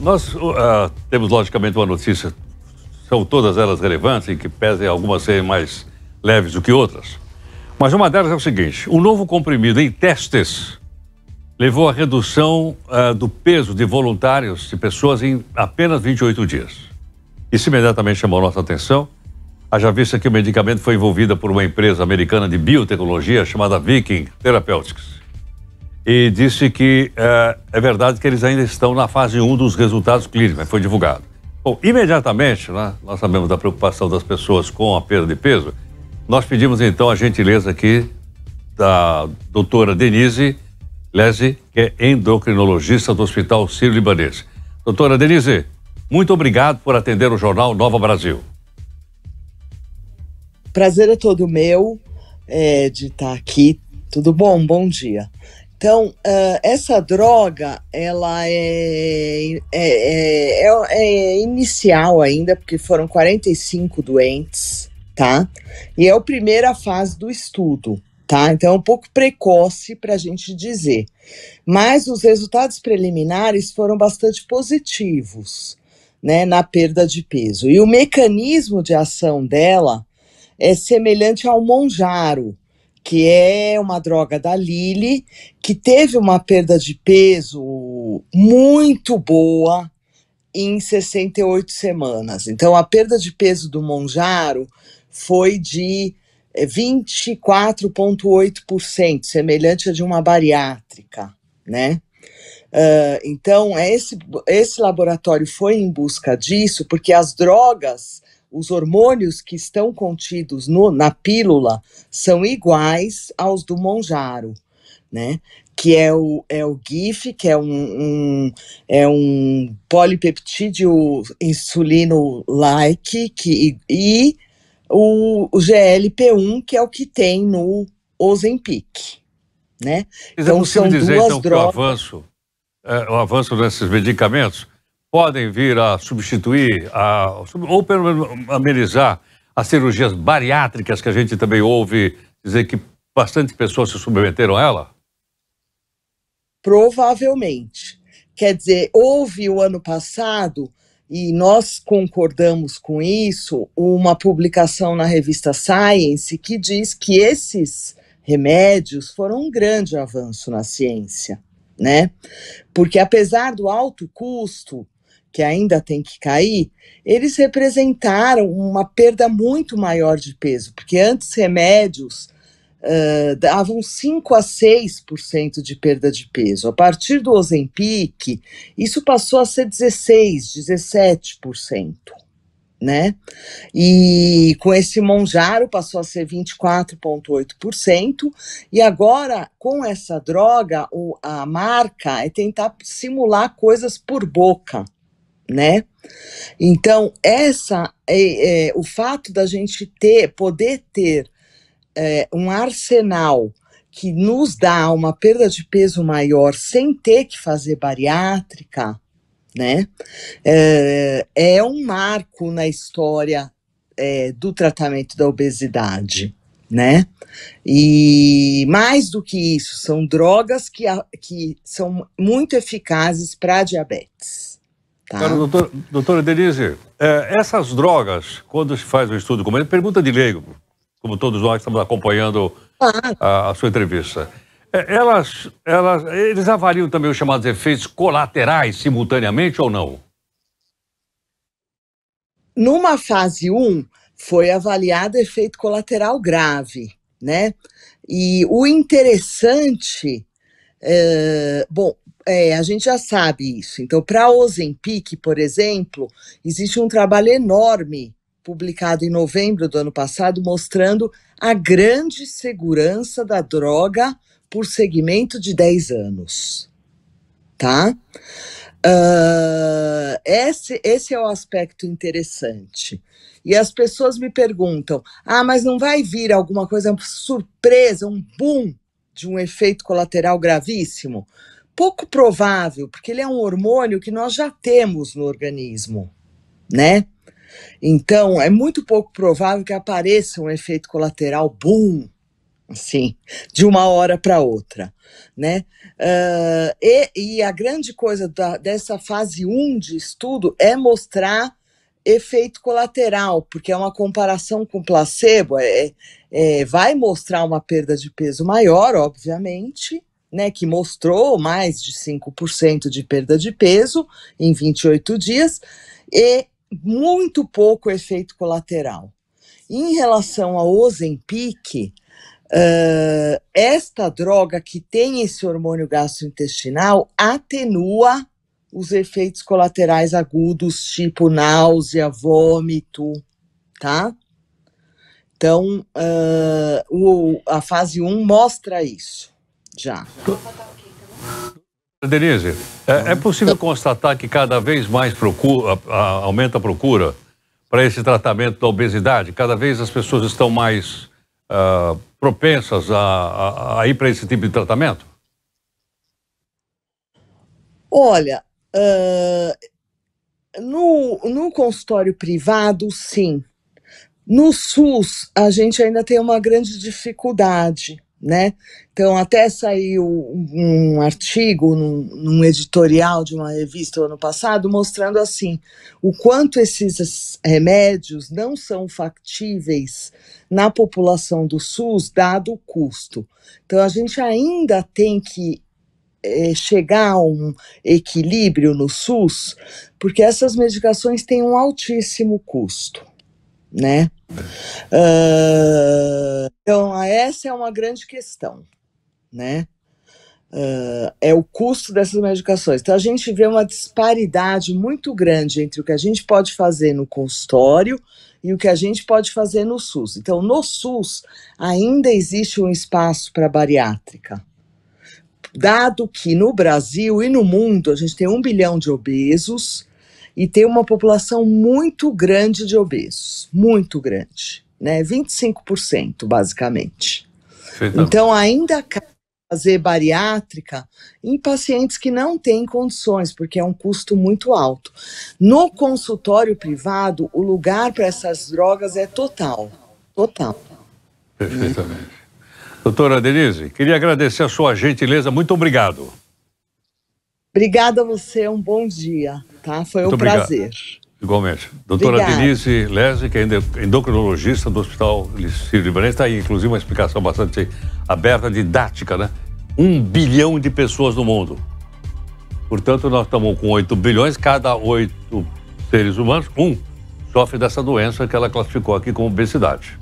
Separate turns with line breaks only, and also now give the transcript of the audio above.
Nós uh, temos, logicamente, uma notícia. São todas elas relevantes e que pesem algumas serem mais leves do que outras. Mas uma delas é o seguinte: o novo comprimido em testes levou à redução uh, do peso de voluntários, de pessoas, em apenas 28 dias. Isso imediatamente chamou nossa atenção, haja vista que o medicamento foi envolvido por uma empresa americana de biotecnologia chamada Viking Therapeutics e disse que é, é verdade que eles ainda estão na fase 1 dos resultados clínicos, foi divulgado. Bom, imediatamente, né, nós sabemos da preocupação das pessoas com a perda de peso, nós pedimos então a gentileza aqui da doutora Denise Lese, que é endocrinologista do Hospital Ciro libanês Doutora Denise, muito obrigado por atender o jornal Nova Brasil.
Prazer é todo meu é, de estar aqui. Tudo bom? Bom dia. Então, uh, essa droga, ela é, é, é, é, inicial ainda, porque foram 45 doentes, tá? E é a primeira fase do estudo, tá? Então, é um pouco precoce para a gente dizer. Mas os resultados preliminares foram bastante positivos, né, na perda de peso. E o mecanismo de ação dela é semelhante ao monjaro, que é uma droga da Lilly, que teve uma perda de peso muito boa em 68 semanas. Então, a perda de peso do Monjaro foi de 24,8%, eh, semelhante a de uma bariátrica, né? Uh, então, é esse, esse laboratório foi em busca disso, porque as drogas os hormônios que estão contidos no, na pílula são iguais aos do Monjaro, né? Que é o, é o GIF, que é um, um é um polipeptídeo insulino-like, que, e o, o GLP-1, que é o que tem no Ozempic, né? Mas é então, é são dizer, duas então, drogas... o
avanço, é, o avanço desses medicamentos podem vir a substituir, a, ou pelo menos amenizar as cirurgias bariátricas que a gente também ouve dizer que bastante pessoas se submeteram a ela?
Provavelmente. Quer dizer, houve o ano passado, e nós concordamos com isso, uma publicação na revista Science que diz que esses remédios foram um grande avanço na ciência, né? Porque apesar do alto custo, que ainda tem que cair, eles representaram uma perda muito maior de peso, porque antes remédios uh, davam 5 a 6% de perda de peso. A partir do Ozempic, isso passou a ser 16, 17%. Né? E com esse Monjaro passou a ser 24,8%, e agora com essa droga, o, a marca é tentar simular coisas por boca né? Então, essa é, é, o fato da gente ter, poder ter é, um arsenal que nos dá uma perda de peso maior sem ter que fazer bariátrica, né? É, é um marco na história é, do tratamento da obesidade, né? E mais do que isso, são drogas que, que são muito eficazes para diabetes.
Tá. Cara, doutor, doutora Denise, é, essas drogas, quando se faz um estudo como ele pergunta de leigo, como todos nós estamos acompanhando ah. a, a sua entrevista. É, elas, elas, eles avaliam também os chamados efeitos colaterais simultaneamente ou não?
Numa fase 1, foi avaliado efeito colateral grave, né? E o interessante, é, bom, é, a gente já sabe isso. Então, para a Ozempic, por exemplo, existe um trabalho enorme publicado em novembro do ano passado mostrando a grande segurança da droga por segmento de 10 anos. Tá? Uh, esse, esse é o aspecto interessante. E as pessoas me perguntam: ah, mas não vai vir alguma coisa surpresa, um boom de um efeito colateral gravíssimo? pouco provável, porque ele é um hormônio que nós já temos no organismo, né? Então, é muito pouco provável que apareça um efeito colateral boom, assim, de uma hora para outra, né? Uh, e, e, a grande coisa da, dessa fase 1 de estudo é mostrar efeito colateral, porque é uma comparação com placebo, é, é vai mostrar uma perda de peso maior, obviamente, né, que mostrou mais de 5% de perda de peso em 28 dias e muito pouco efeito colateral. Em relação ao Ozempic, uh, esta droga que tem esse hormônio gastrointestinal atenua os efeitos colaterais agudos, tipo náusea, vômito, tá? Então, uh, o, a fase 1 mostra isso. Já.
Denise, é, é possível constatar que cada vez mais procura, aumenta a procura para esse tratamento da obesidade? Cada vez as pessoas estão mais uh, propensas a, a, a ir para esse tipo de tratamento?
Olha, uh, no, no consultório privado, sim. No SUS, a gente ainda tem uma grande dificuldade né? Então, até saiu um artigo num, num, editorial de uma revista ano passado mostrando assim o quanto esses remédios não são factíveis na população do SUS, dado o custo. Então, a gente ainda tem que é, chegar a um equilíbrio no SUS, porque essas medicações têm um altíssimo custo né? Uh, então, essa é uma grande questão, né? Uh, é o custo dessas medicações. Então, a gente vê uma disparidade muito grande entre o que a gente pode fazer no consultório e o que a gente pode fazer no SUS. Então, no SUS, ainda existe um espaço para bariátrica. Dado que no Brasil e no mundo a gente tem um bilhão de obesos, e tem uma população muito grande de obesos, muito grande, né? 25% basicamente. Então, ainda fazer bariátrica em pacientes que não têm condições, porque é um custo muito alto. No consultório privado, o lugar para essas drogas é total. Total.
Perfeitamente. Doutora Denise, queria agradecer a sua gentileza. Muito obrigado.
Obrigada a você, um bom dia, tá? Foi Muito um obrigado. prazer.
Igualmente. Doutora Obrigada. Denise Lese, que é endocrinologista do Hospital de Libanês, está aí, inclusive, uma explicação bastante aberta, didática, né? Um bilhão de pessoas no mundo. Portanto, nós estamos com 8 bilhões, cada oito seres humanos, um sofre dessa doença que ela classificou aqui como obesidade.